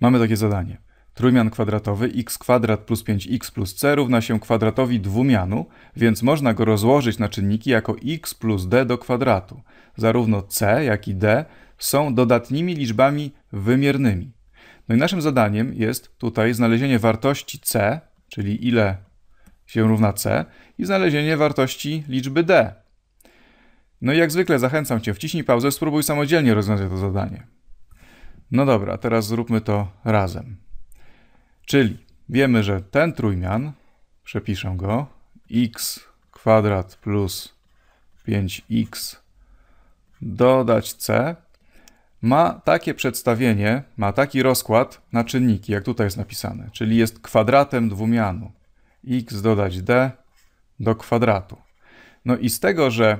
Mamy takie zadanie. Trójmian kwadratowy x kwadrat plus 5x plus c równa się kwadratowi dwumianu, więc można go rozłożyć na czynniki jako x plus d do kwadratu. Zarówno c, jak i d są dodatnimi liczbami wymiernymi. No i naszym zadaniem jest tutaj znalezienie wartości c, czyli ile się równa c, i znalezienie wartości liczby d. No i jak zwykle zachęcam Cię, wciśnij pauzę, spróbuj samodzielnie rozwiązać to zadanie. No dobra, teraz zróbmy to razem. Czyli wiemy, że ten trójmian, przepiszę go, x kwadrat plus 5x dodać c ma takie przedstawienie, ma taki rozkład na czynniki, jak tutaj jest napisane, czyli jest kwadratem dwumianu. x dodać d do kwadratu. No i z tego, że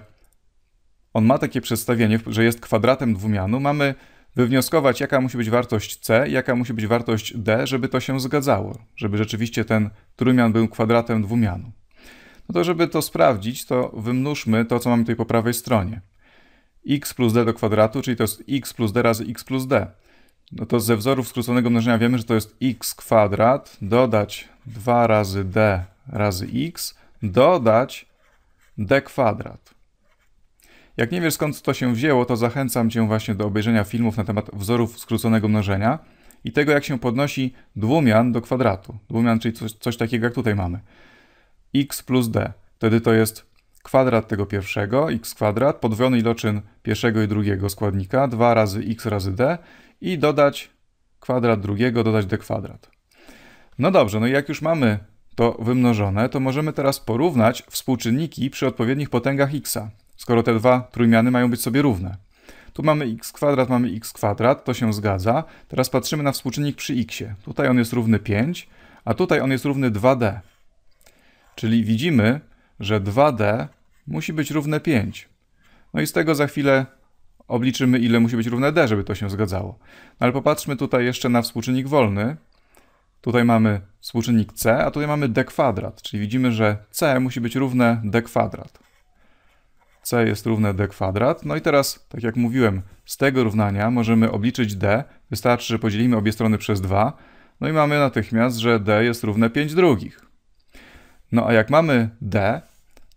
on ma takie przedstawienie, że jest kwadratem dwumianu, mamy wywnioskować, jaka musi być wartość C, jaka musi być wartość D, żeby to się zgadzało, żeby rzeczywiście ten trójmian był kwadratem dwumianu. No to żeby to sprawdzić, to wymnóżmy to, co mamy tutaj po prawej stronie. x plus d do kwadratu, czyli to jest x plus d razy x plus d. No to ze wzorów skróconego mnożenia wiemy, że to jest x kwadrat dodać 2 razy d razy x dodać d kwadrat. Jak nie wiesz skąd to się wzięło, to zachęcam cię właśnie do obejrzenia filmów na temat wzorów skróconego mnożenia i tego jak się podnosi dwumian do kwadratu. Dwumian, czyli coś, coś takiego jak tutaj mamy. x plus d. Wtedy to jest kwadrat tego pierwszego, x kwadrat, podwojony iloczyn pierwszego i drugiego składnika, 2 razy x razy d i dodać kwadrat drugiego, dodać d kwadrat. No dobrze, no i jak już mamy to wymnożone, to możemy teraz porównać współczynniki przy odpowiednich potęgach x'a skoro te dwa trójmiany mają być sobie równe. Tu mamy x kwadrat, mamy x kwadrat, to się zgadza. Teraz patrzymy na współczynnik przy x. Tutaj on jest równy 5, a tutaj on jest równy 2d. Czyli widzimy, że 2d musi być równe 5. No i z tego za chwilę obliczymy, ile musi być równe d, żeby to się zgadzało. No ale popatrzmy tutaj jeszcze na współczynnik wolny. Tutaj mamy współczynnik c, a tutaj mamy d kwadrat, czyli widzimy, że c musi być równe d kwadrat c jest równe d kwadrat. No i teraz, tak jak mówiłem, z tego równania możemy obliczyć d. Wystarczy, że podzielimy obie strony przez 2. No i mamy natychmiast, że d jest równe 5 drugich. No a jak mamy d,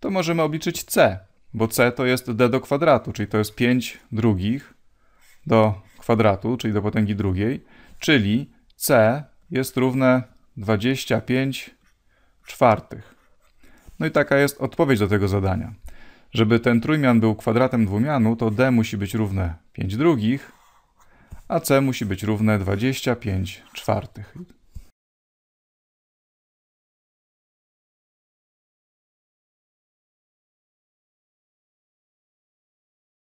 to możemy obliczyć c, bo c to jest d do kwadratu, czyli to jest 5 drugich do kwadratu, czyli do potęgi drugiej, czyli c jest równe 25 czwartych. No i taka jest odpowiedź do tego zadania. Żeby ten trójmian był kwadratem dwumianu, to d musi być równe 5 drugich, a c musi być równe 25 czwartych.